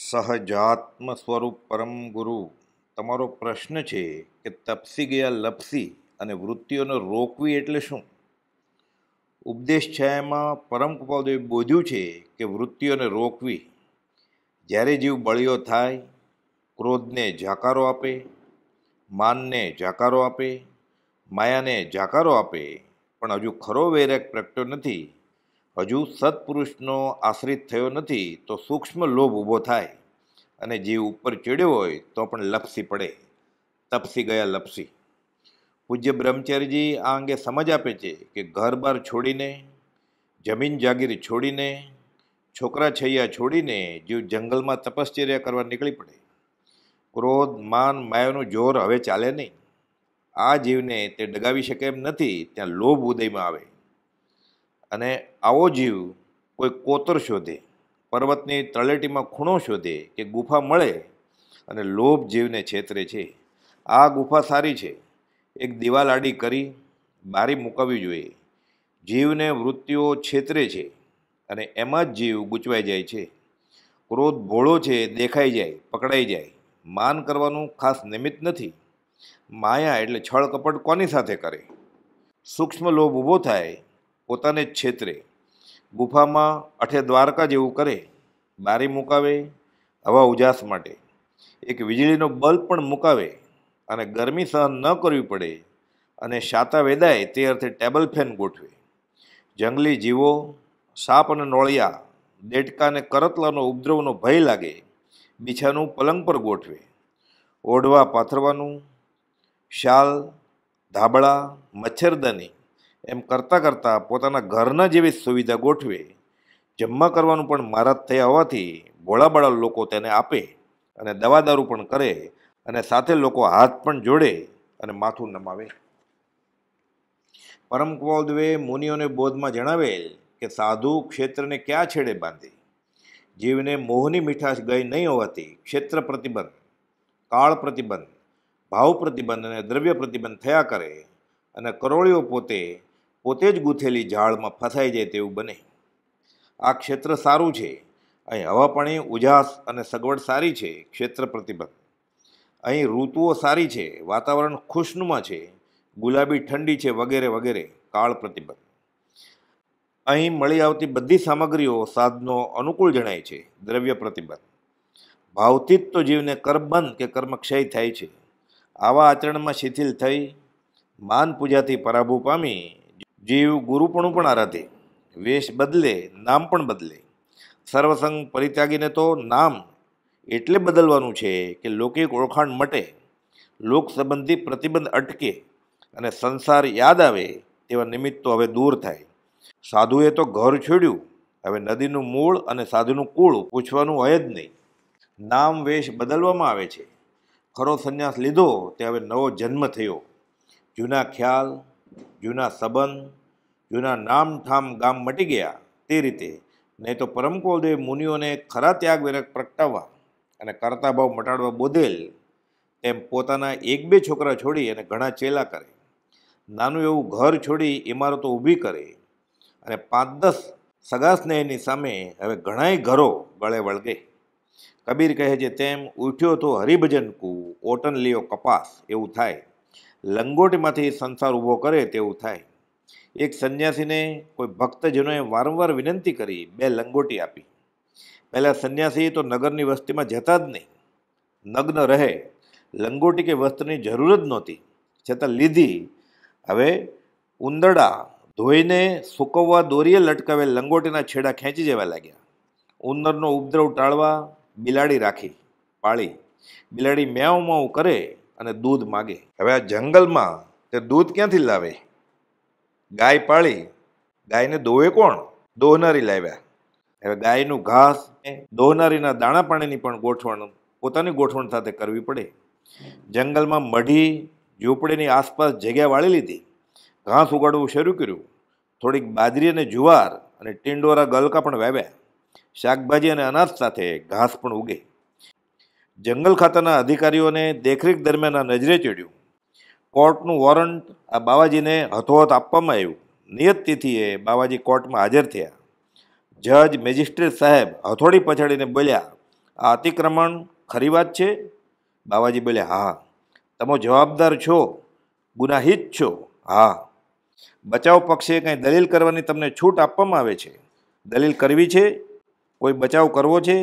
સહજાત્મ સ્વરૂપ પરમ ગુરુ તમારો પ્રશ્ન છે કે તપસી ગયા લપસી અને વૃત્તિઓને રોકવી એટલે શું ઉપદેશ છાયામાં પરમ કૃપાદેવે બોધ્યું છે કે વૃત્તિઓને રોકવી જ્યારે જીવ બળીઓ થાય ક્રોધને જાકારો આપે માનને જાકારો આપે માયાને જાકારો આપે પણ હજુ ખરો વૈરાગ પ્રગટ્યો નથી હજુ સત્પુરુષનો આશ્રિત થયો નથી તો સૂક્ષ્મ લોભ ઊભો થાય અને જીવ ઉપર ચડ્યો હોય તો પણ લપસી પડે તપસી ગયા લપસી પૂજ્ય બ્રહ્મચારીજી આ અંગે સમજ આપે છે કે ઘર બાર છોડીને જમીન જાગીર છોડીને છોકરા છૈયા છોડીને જીવ જંગલમાં તપશ્ચર્યા કરવા નીકળી પડે ક્રોધ માન માયાનું જોર હવે ચાલે નહીં આ જીવને તે ડગાવી શકે એમ નથી ત્યાં લોભ ઉદયમાં આવે અને આવો જીવ કોઈ કોતર શોધે પર્વતની તળેટીમાં ખૂણો શોધે કે ગુફા મળે અને લોભ જીવને છેતરે છે આ ગુફા સારી છે એક દિવાલ આડી કરી બારી મૂકાવવી જોઈએ જીવને વૃત્તિઓ છેતરે છે અને એમાં જ જીવ ગૂંચવાઈ જાય છે ક્રોધ ભોળો છે દેખાઈ જાય પકડાઈ જાય માન કરવાનું ખાસ નિમિત્ત નથી માયા એટલે છળ કપટ કોની સાથે કરે સૂક્ષ્મ લોભ ઊભો થાય પોતાને જ છેતરે ગુફામાં અઠે દ્વારકા જેવું કરે બારી મુકાવે હવા ઉજાસ માટે એક વીજળીનો બલ્બ પણ મુકાવે અને ગરમી સહન ન કરવી પડે અને શાતા વેદાય તે અર્થે ટેબલ ફેન ગોઠવે જંગલી જીવો સાપ અને નોળિયા દેડકાને કરતલાનો ઉપદ્રવનો ભય લાગે બીછાનું પલંગ પર ગોઠવે ઓઢવા પાથરવાનું શાલ ધાબળા મચ્છરદાની એમ કરતાં કરતાં પોતાના ઘરના જેવી સુવિધા ગોઠવે જમવા કરવાનું પણ મારા થયા હોવાથી ભોળાબળા લોકો તેને આપે અને દવા દારૂ પણ કરે અને સાથે લોકો હાથ પણ જોડે અને માથું નમાવે પરમ કુમાઉદવે મુનિઓને બોધમાં જણાવેલ કે સાધુ ક્ષેત્રને ક્યાં છેડે બાંધે જીવને મોહની મીઠાશ ગઈ નહીં હોવાથી ક્ષેત્ર પ્રતિબંધ કાળ પ્રતિબંધ ભાવ પ્રતિબંધ અને દ્રવ્ય પ્રતિબંધ થયા કરે અને કરોળીઓ પોતે પોતે જ ગૂંથેલી ઝાડમાં ફસાઈ જાય તેવું બને આ ક્ષેત્ર સારું છે અહીં હવાપણી ઉજાસ અને સગવડ સારી છે ક્ષેત્ર પ્રતિબંધ અહીં ઋતુઓ સારી છે વાતાવરણ ખુશનુમા છે ગુલાબી ઠંડી છે વગેરે વગેરે કાળ પ્રતિબંધ અહીં મળી આવતી બધી સામગ્રીઓ સાધનો અનુકૂળ જણાય છે દ્રવ્ય પ્રતિબંધ ભાવથી જ તો જીવને કર્મબંધ કે કર્મક્ષય થાય છે આવા આચરણમાં શિથિલ થઈ માન પૂજાથી પરાભૂ પામી જીવ ગુરુપણું પણ આરાધે વેશ બદલે નામ પણ બદલે સર્વસંગ પરિત્યાગીને તો નામ એટલે બદલવાનું છે કે લૌકિક ઓળખાણ મટે લોક સંબંધી પ્રતિબંધ અટકે અને સંસાર યાદ આવે તેવા નિમિત્તો હવે દૂર થાય સાધુએ તો ઘર છોડ્યું હવે નદીનું મૂળ અને સાધુનું કુળ પૂછવાનું હોય જ નહીં નામ વેશ બદલવામાં આવે છે ખરો સંન્યાસ લીધો તે હવે નવો જન્મ થયો જૂના ખ્યાલ જૂના સંબંધ જૂના નામઠામ ગામ મટી ગયા તે રીતે નહીં તો પરમ કુલદેવ મુનિઓને ખરા ત્યાગ વિરક પ્રગટાવવા અને કરતા ભાવ મટાડવા બોધેલ તેમ પોતાના એક બે છોકરા છોડી અને ઘણા ચેલા કરે નાનું એવું ઘર છોડી ઇમારતો ઊભી કરે અને પાંચ દસ સગા સ્નેહની સામે હવે ઘણાય ઘરો ગળે વળગે કબીર કહે છે તેમ ઉઠ્યો તો હરિભજન કુ ઓટન લ્યો કપાસ એવું થાય લંગોટીમાંથી સંસાર ઊભો કરે તેવું થાય એક સંન્યાસીને કોઈ ભક્તજનોએ વારંવાર વિનંતી કરી બે લંગોટી આપી પહેલાં સંન્યાસી તો નગરની વસ્તીમાં જતા જ નહીં નગ્ન રહે લંગોટી કે વસ્ત્રની જરૂર જ નહોતી છતાં લીધી હવે ઉંદરડા ધોઈને સૂકવવા દોરીએ લટકાવે લંગોટીના છેડા ખેંચી જવા લાગ્યા ઉંદરનો ઉપદ્રવ ટાળવા બિલાડી રાખી પાળી બિલાડી મ્યાઉ માઉ કરે અને દૂધ માગે હવે આ જંગલમાં તે દૂધ ક્યાંથી લાવે ગાય પાળી ગાયને દોવે કોણ દોહનારી લાવ્યા હવે ગાયનું ઘાસ દોહનારીના દાણા પાણીની પણ ગોઠવણ પોતાની ગોઠવણ સાથે કરવી પડે જંગલમાં મઢી ઝૂંપડીની આસપાસ જગ્યા વાળી લીધી ઘાસ ઉગાડવું શરૂ કર્યું થોડીક બાજરી અને જુવાર અને ટીંડોરા ગલકા પણ વાવ્યા શાકભાજી અને અનાજ સાથે ઘાસ પણ ઉગે જંગલ ખાતાના અધિકારીઓને દેખરેખ દરમિયાન આ નજરે ચડ્યું કોર્ટનું વોરંટ આ બાવાજીને હથોહથ આપવામાં આવ્યું નિયત તિથિએ બાવાજી કોર્ટમાં હાજર થયા જજ મેજિસ્ટ્રેટ સાહેબ હથોડી પછાડીને બોલ્યા આ અતિક્રમણ ખરી વાત છે બાવાજી બોલ્યા હા તમે જવાબદાર છો ગુનાહિત છો હા બચાવ પક્ષે કંઈ દલીલ કરવાની તમને છૂટ આપવામાં આવે છે દલીલ કરવી છે કોઈ બચાવ કરવો છે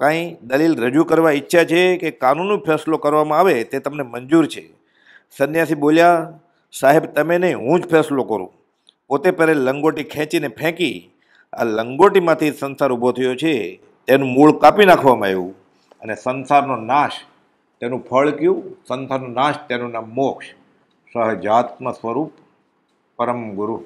કાંઈ દલીલ રજૂ કરવા ઈચ્છા છે કે કાનૂની ફેસલો કરવામાં આવે તે તમને મંજૂર છે સંન્યાસી બોલ્યા સાહેબ તમે નહીં હું જ ફેસલો કરું પોતે પહેલે લંગોટી ખેંચીને ફેંકી આ લંગોટીમાંથી સંસાર ઊભો થયો છે તેનું મૂળ કાપી નાખવામાં આવ્યું અને સંસારનો નાશ તેનું ફળ કયું સંસારનો નાશ તેનું નામ મોક્ષ સહજાત્મ સ્વરૂપ પરમ ગુરુ